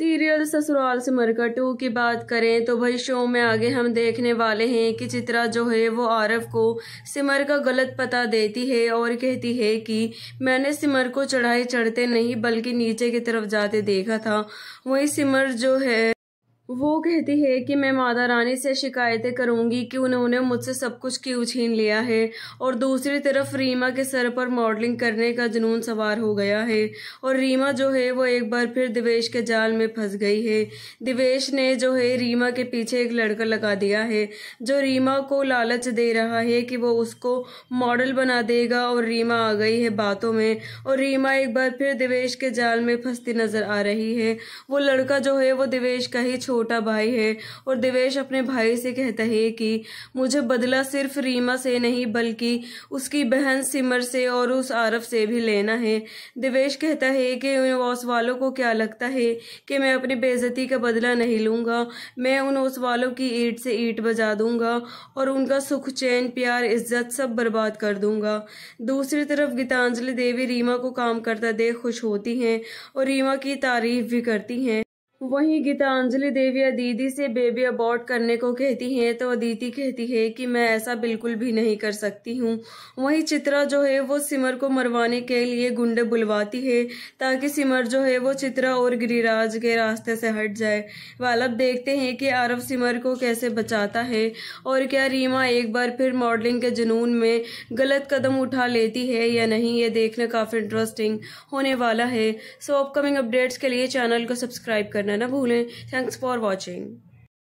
serial ससुराल सिमरका to की बात करें तो भाई शो में आगे हम देखने वाले हैं कि चित्रा जो है वो आरफ को सिमर का गलत पता देती है और कहती है कि मैंने सिमर को चढ़ाई चढ़ते नहीं बल्कि नीचे की तरफ जाते देखा था वही सिमर जो है वो कहती है कि मैं माता रानी से शिकायतें करूंगी कि उन्होंने मुझसे सब कुछ क्यों छीन लिया है और दूसरी तरफ रीमा के सर पर मॉडलिंग करने का जुनून सवार हो गया है और रीमा जो है वो एक बार फिर दिवेश के जाल में फंस गई है दिवेश ने जो है रीमा के पीछे एक लड़का लगा दिया है जो रीमा को लालच दे रहा है कि वो उसको मॉडल बना देगा और रीमा आ गई है बातों में और रीमा एक बार फिर दिवेश के जाल में फंसती नजर आ रही है वो लड़का जो है वो दिवेश का ही छोड़ छोटा भाई है और देवेश अपने भाई से कहता है कि मुझे बदला सिर्फ रीमा से नहीं बल्कि उसकी बहन सिमर से और उस आरफ से भी लेना है देवेश कहता है कि उन ओस वालों को क्या लगता है कि मैं अपनी बेजती का बदला नहीं लूँगा मैं उन ओस वालों की ईट से ईट बजा दूंगा और उनका सुख चैन प्यार इज्जत सब बर्बाद कर दूंगा दूसरी तरफ गीतांजलि देवी रीमा को काम करता देख खुश होती हैं और रीमा की तारीफ भी करती हैं वहीं गीतांजलि देवी दीदी से बेबी अबॉर्ट करने को कहती हैं तो अदिति कहती है कि मैं ऐसा बिल्कुल भी नहीं कर सकती हूँ वहीं चित्रा जो है वो सिमर को मरवाने के लिए गुंडे बुलवाती है ताकि सिमर जो है वो चित्रा और गिरिराज के रास्ते से हट जाए वालब देखते हैं कि आरव सिमर को कैसे बचाता है और क्या रीमा एक बार फिर मॉडलिंग के जुनून में गलत कदम उठा लेती है या नहीं ये देखना काफ़ी इंटरेस्टिंग होने वाला है सो अपकमिंग अपडेट्स के लिए चैनल को सब्सक्राइब करना करना ना भूलें थैंक्स फॉर वॉचिंग